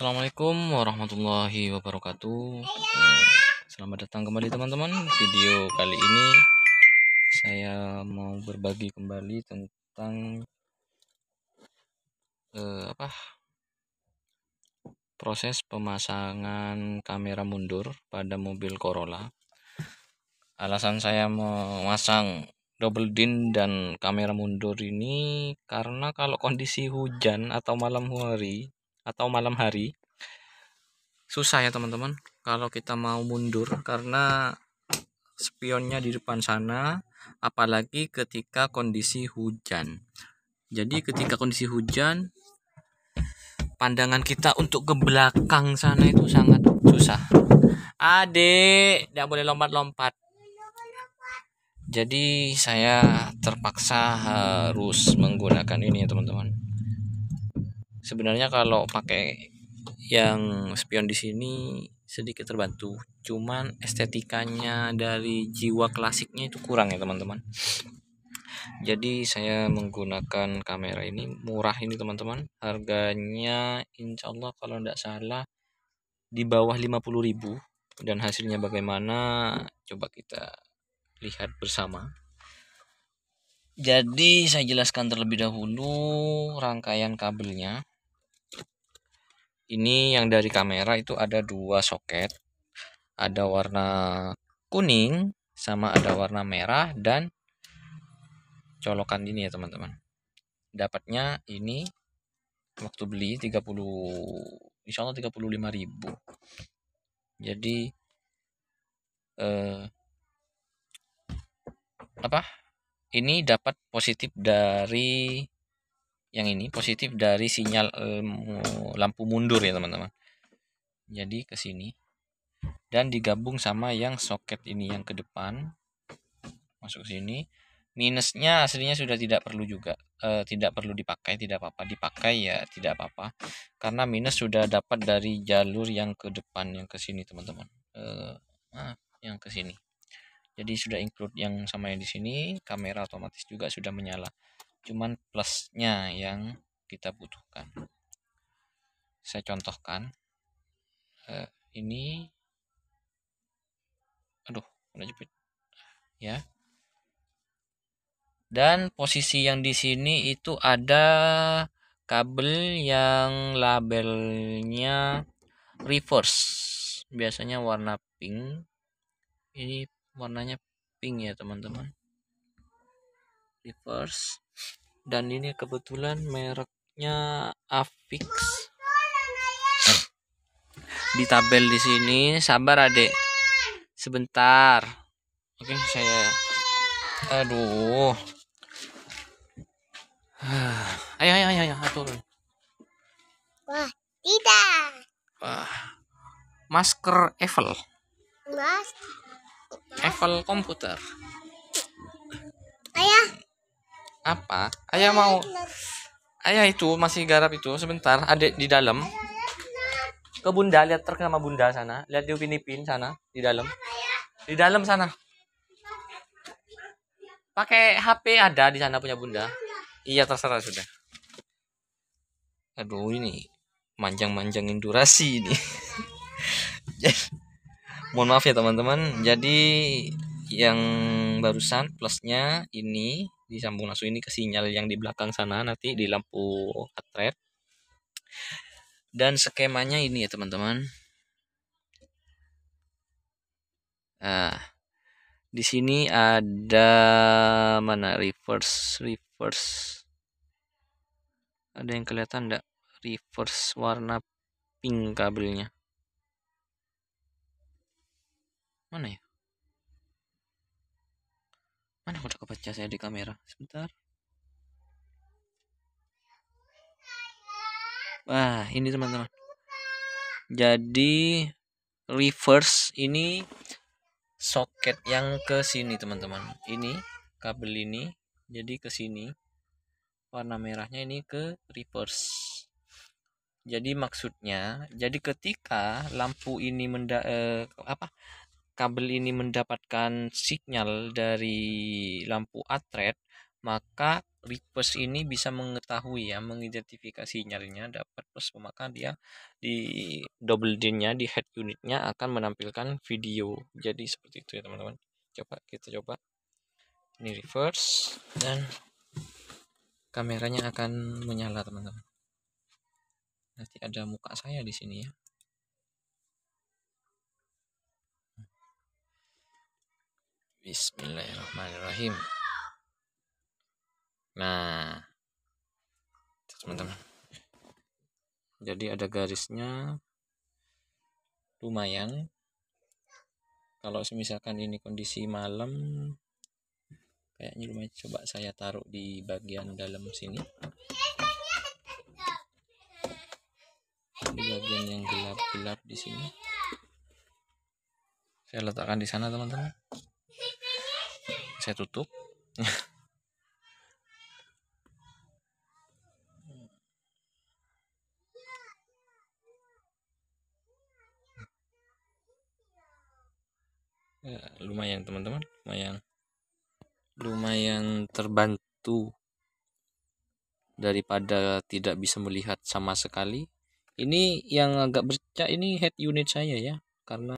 Assalamualaikum warahmatullahi wabarakatuh Selamat datang kembali teman-teman Video kali ini Saya mau berbagi kembali tentang eh, apa Proses pemasangan kamera mundur pada mobil Corolla Alasan saya memasang double din dan kamera mundur ini karena kalau kondisi hujan atau malam hari atau malam hari susah ya teman-teman kalau kita mau mundur karena spionnya di depan sana apalagi ketika kondisi hujan jadi ketika kondisi hujan pandangan kita untuk ke belakang sana itu sangat susah adik tidak boleh lompat-lompat jadi saya terpaksa harus menggunakan ini ya teman-teman sebenarnya kalau pakai yang spion di sini sedikit terbantu cuman estetikanya dari jiwa klasiknya itu kurang ya teman-teman jadi saya menggunakan kamera ini murah ini teman-teman harganya insya Allah kalau tidak salah di bawah 50000 dan hasilnya bagaimana coba kita lihat bersama jadi saya jelaskan terlebih dahulu rangkaian kabelnya ini yang dari kamera itu ada dua soket ada warna kuning sama ada warna merah dan colokan ini ya teman-teman dapatnya ini waktu beli 30 insya Allah 35 ribu jadi eh, apa ini dapat positif dari yang ini positif dari sinyal lampu mundur ya teman-teman jadi ke sini dan digabung sama yang soket ini yang ke depan masuk sini minusnya aslinya sudah tidak perlu juga e, tidak perlu dipakai tidak apa-apa dipakai ya tidak apa-apa karena minus sudah dapat dari jalur yang ke depan yang ke sini teman-teman e, ah, yang ke sini jadi sudah include yang sama yang di sini kamera otomatis juga sudah menyala cuman plusnya yang kita butuhkan saya contohkan uh, ini aduh udah jepit ya dan posisi yang di sini itu ada kabel yang labelnya reverse biasanya warna pink ini warnanya pink ya teman-teman reverse dan ini kebetulan mereknya Afix di tabel di sini sabar adek sebentar oke saya aduh ayo ayo ayo atur wah tidak wah masker Evil Mas. Evel komputer apa? Ayah mau. Ayah itu masih garap itu sebentar. Adik di dalam. Ke bunda lihat truk sama bunda sana. Lihat di upin ipin sana di dalam. Di dalam sana. Pakai HP ada di sana punya bunda. Iya terserah sudah. Aduh ini manjang-manjangin durasi ini. Mohon maaf ya teman-teman. Jadi yang barusan plusnya ini disambung langsung ini ke sinyal yang di belakang sana nanti di lampu atret dan skemanya ini ya teman-teman nah di sini ada mana reverse reverse ada yang kelihatan enggak reverse warna pink kabelnya mana ya kaca saya di kamera sebentar wah ini teman-teman jadi reverse ini soket yang ke sini teman-teman ini kabel ini jadi ke sini warna merahnya ini ke reverse jadi maksudnya jadi ketika lampu ini menda eh, apa kabel ini mendapatkan sinyal dari lampu atret, maka request ini bisa mengetahui ya mengidentifikasi sinyalnya dapat plus maka dia di double D-nya di head unitnya akan menampilkan video jadi seperti itu ya teman-teman coba kita coba ini reverse dan kameranya akan menyala teman-teman nanti ada muka saya di sini ya Bismillahirrahmanirrahim. Nah, teman-teman. Jadi ada garisnya lumayan. Kalau misalkan ini kondisi malam, kayaknya lumayan. Coba saya taruh di bagian dalam sini. Di bagian yang gelap-gelap di sini. Saya letakkan di sana, teman-teman saya tutup ya, lumayan teman-teman lumayan lumayan terbantu daripada tidak bisa melihat sama sekali ini yang agak bercak ini head unit saya ya karena